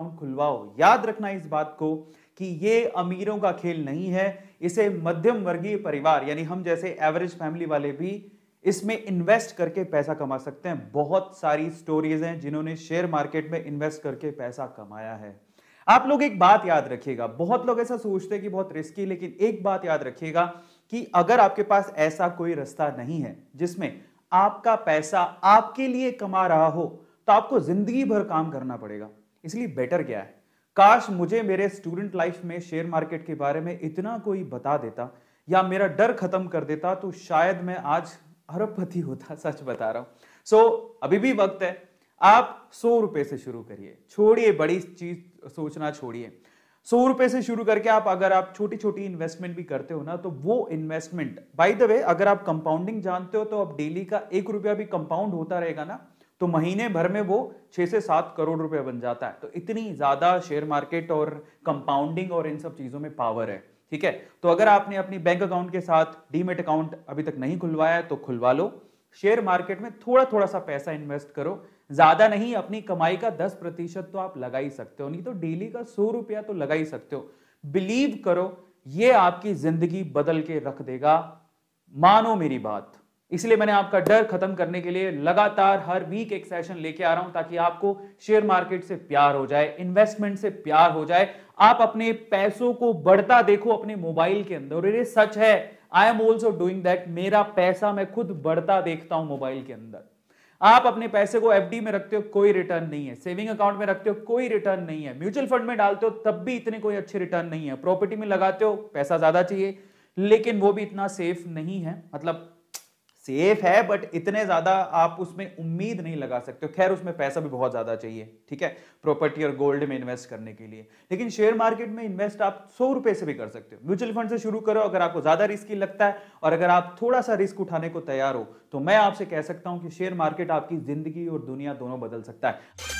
account खुलवाओ याद रखना इस बात को कि ये अमीरों का खेल नहीं है इसे मध्यम वर्गीय परिवार यानी हम जैसे एवरेज फैमिली वाले भी इसमें इन्वेस्ट करके पैसा कमा सकते हैं बहुत सारी स्टोरीज हैं जिन्होंने शेयर मार्केट में इन्वेस्ट करके पैसा कमाया है आप लोग एक बात याद रखिएगा बहुत लोग ऐसा सोचते हैं कि बहुत रिस्की लेकिन एक बात याद रखिएगा कि अगर आपके पास ऐसा कोई रास्ता नहीं है जिसमें आपका पैसा आपके लिए कमा रहा हो तो आपको जिंदगी भर काम करना पड़ेगा इसलिए बेटर क्या है काश मुझे मेरे स्टूडेंट लाइफ में शेयर मार्केट के बारे में इतना कोई बता देता या मेरा डर खत्म कर देता तो शायद मैं आज अरबपति होता सच बता रहा हूं सो so, अभी भी वक्त है आप सौ रुपए से शुरू करिए छोड़िए बड़ी चीज सोचना छोड़िए सौ रुपए से शुरू करके आप अगर आप छोटी छोटी इन्वेस्टमेंट भी करते हो ना तो वो इन्वेस्टमेंट बाय द वे अगर आप कंपाउंडिंग जानते हो तो आप डेली का एक रुपया भी कंपाउंड होता रहेगा ना तो महीने भर में वो छः से सात करोड़ रुपए बन जाता है तो इतनी ज़्यादा शेयर मार्केट और कंपाउंडिंग और इन सब चीज़ों में पावर है ठीक है तो अगर आपने अपनी बैंक अकाउंट के साथ डीमेट अकाउंट अभी तक नहीं खुलवाया तो खुलवा लो शेयर मार्केट में थोड़ा थोड़ा सा पैसा इन्वेस्ट करो ज़्यादा नहीं अपनी कमाई का दस प्रतिशत तो आप लगा ही सकते हो नहीं तो डेली का सौ रुपया तो लगा ही सकते हो बिलीव करो ये आपकी जिंदगी बदल के रख देगा मानो मेरी बात इसलिए मैंने आपका डर खत्म करने के लिए लगातार हर वीक एक सेशन लेके आ रहा हूं ताकि आपको शेयर मार्केट से प्यार हो जाए इन्वेस्टमेंट से प्यार हो जाए आप अपने पैसों को बढ़ता देखो अपने मोबाइल के अंदर और ये सच है I am also doing that मेरा पैसा मैं खुद बढ़ता देखता हूं मोबाइल के अंदर आप अपने पैसे को एफडी में रखते हो कोई रिटर्न नहीं है सेविंग अकाउंट में रखते हो कोई रिटर्न नहीं है म्यूचुअल फंड में डालते हो तब भी इतने कोई अच्छे रिटर्न नहीं है प्रॉपर्टी में लगाते हो पैसा ज्यादा चाहिए लेकिन वो भी इतना सेफ नहीं है मतलब सेफ है बट इतने ज्यादा आप उसमें उम्मीद नहीं लगा सकते खैर उसमें पैसा भी बहुत ज्यादा चाहिए ठीक है प्रॉपर्टी और गोल्ड में इन्वेस्ट करने के लिए लेकिन शेयर मार्केट में इन्वेस्ट आप सौ रुपए से भी कर सकते हो म्यूचुअल फंड से शुरू करो अगर आपको ज्यादा रिस्की लगता है और अगर आप थोड़ा सा रिस्क उठाने को तैयार हो तो मैं आपसे कह सकता हूं कि शेयर मार्केट आपकी जिंदगी और दुनिया दोनों बदल सकता है